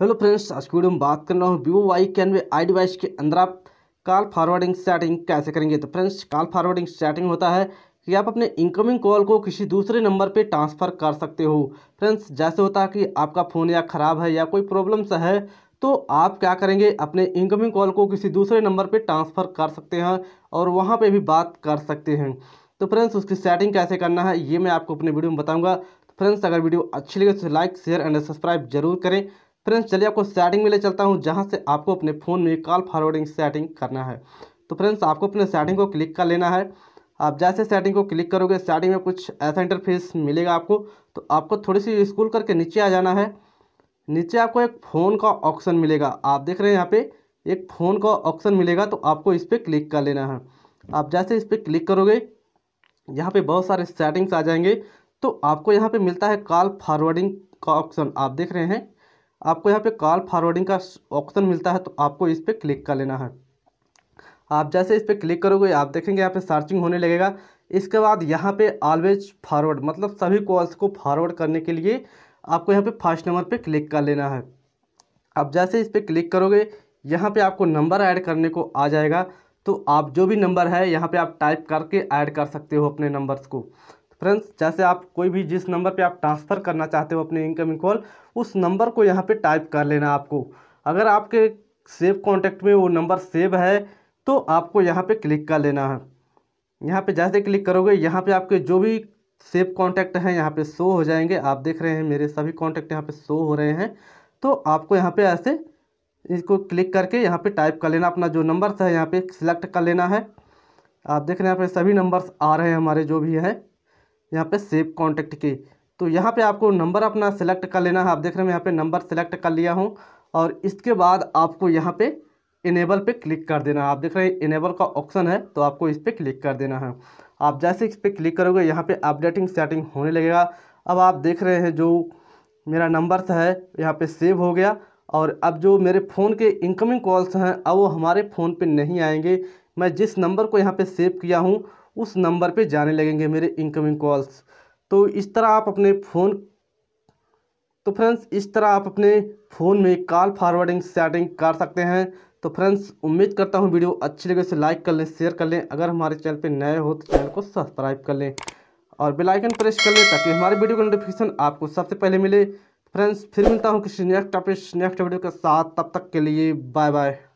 hello friends आज की video में बात कर रहा हूँ वीवो वाई कैन वे आई डिवाइस के अंदर आप कॉल फॉरवर्डिंग सेटिंग कैसे करेंगे तो फ्रेंड्स कॉल फॉरवर्डिंग सेटिंग होता है कि आप अपने इनकमिंग कॉल को किसी दूसरे नंबर पे ट्रांसफ़र कर सकते हो फ्रेंड्स जैसे होता है कि आपका फ़ोन या ख़राब है या कोई प्रॉब्लम्स है तो आप क्या करेंगे अपने इनकमिंग कॉल को किसी दूसरे नंबर पर ट्रांसफ़र कर सकते हैं और वहाँ पर भी बात कर सकते हैं तो फ्रेंड्स उसकी सेटिंग कैसे करना है ये मैं आपको अपने वीडियो में बताऊँगा फ्रेंड्स तो अगर वीडियो अच्छी लगे तो लाइक शेयर एंड सब्सक्राइब जरूर करें फ्रेंड्स चलिए आपको सेटिंग में ले चलता हूँ जहाँ से आपको अपने फ़ोन में कॉल फॉरवर्डिंग सेटिंग करना है तो फ्रेंड्स आपको अपने सेटिंग को क्लिक कर लेना है आप जैसे सेटिंग को क्लिक करोगे सेटिंग में कुछ ऐसा इंटरफेस मिलेगा आपको तो आपको थोड़ी सी स्कूल करके नीचे आ जाना है नीचे आपको एक फ़ोन का ऑप्शन मिलेगा आप देख रहे हैं यहाँ पे एक फ़ोन का ऑप्शन मिलेगा तो आपको इस पर क्लिक कर लेना है आप जैसे इस पर क्लिक करोगे यहाँ पे बहुत सारे सेटिंग्स आ जाएंगे तो आपको यहाँ पे मिलता है कॉल फॉरवर्डिंग का ऑप्शन आप देख रहे हैं आपको यहाँ पे कॉल फॉरवर्डिंग का ऑप्शन मिलता है तो आपको इस पर क्लिक कर लेना है आप जैसे इस पर क्लिक करोगे आप देखेंगे यहाँ पे सर्चिंग होने लगेगा इसके बाद यहाँ पे ऑलवेज फॉरवर्ड मतलब सभी कॉल्स को फॉरवर्ड करने के लिए आपको यहाँ पे फर्स्ट नंबर पे क्लिक कर लेना है अब जैसे इस पर क्लिक करोगे यहाँ पे आपको नंबर ऐड करने को आ जाएगा तो आप जो भी नंबर है यहाँ पे आप टाइप करके ऐड कर सकते हो अपने नंबर्स को फ्रेंड्स जैसे आप कोई भी जिस नंबर पे आप ट्रांसफ़र करना चाहते हो अपने इनकमिंग कॉल उस नंबर को यहाँ पे टाइप कर लेना आपको अगर आपके सेव कॉन्टैक्ट में वो नंबर सेव है तो आपको यहाँ पे क्लिक कर लेना है यहाँ पे जैसे क्लिक करोगे यहाँ पे आपके जो भी सेव कॉन्टैक्ट हैं यहाँ पर शो हो जाएंगे आप देख रहे हैं मेरे सभी कॉन्टैक्ट यहाँ पे शो हो रहे हैं तो आपको यहाँ पर ऐसे इसको क्लिक करके यहाँ पर टाइप कर लेना अपना जो नंबर है यहाँ पर सिलेक्ट कर लेना है आप देख रहे हैं यहाँ पे सभी नंबर्स आ रहे हैं हमारे जो भी हैं यहाँ पे सेव कॉन्टैक्ट की तो यहाँ पे आपको नंबर अपना सेलेक्ट कर लेना है आप देख रहे हैं यहाँ पे नंबर सेलेक्ट कर लिया हूँ और इसके बाद आपको यहाँ पे इनेबल पे क्लिक कर देना है आप देख रहे हैं इनेबल का ऑप्शन है तो आपको इस पर क्लिक कर देना है आप जैसे इस पर क्लिक करोगे यहाँ पर अपडेटिंग सेटिंग होने लगेगा अब आप देख रहे हैं जो मेरा नंबर है यहाँ पर सेव हो गया और अब जो मेरे फ़ोन के इनकमिंग कॉल्स हैं अब वो हमारे फ़ोन पर नहीं आएंगे मैं जिस नंबर को यहाँ पे सेव किया हूँ उस नंबर पे जाने लगेंगे मेरे इनकमिंग कॉल्स तो इस तरह आप अपने फ़ोन तो फ्रेंड्स इस तरह आप अपने फ़ोन में कॉल फॉरवर्डिंग सेटिंग कर सकते हैं तो फ्रेंड्स उम्मीद करता हूँ वीडियो अच्छी लगे से लाइक कर लें शेयर कर लें अगर हमारे चैनल पर नए हो तो चैनल को सब्सक्राइब कर लें और बेल आइकन प्रेस कर लें ताकि हमारे वीडियो का नोटिफिकेशन आपको सबसे पहले मिले फ्रेंड्स फिर मिलता हूँ किसी नेक्स्ट टॉपिक नेक्स्ट वीडियो के साथ तब तक के लिए बाय बाय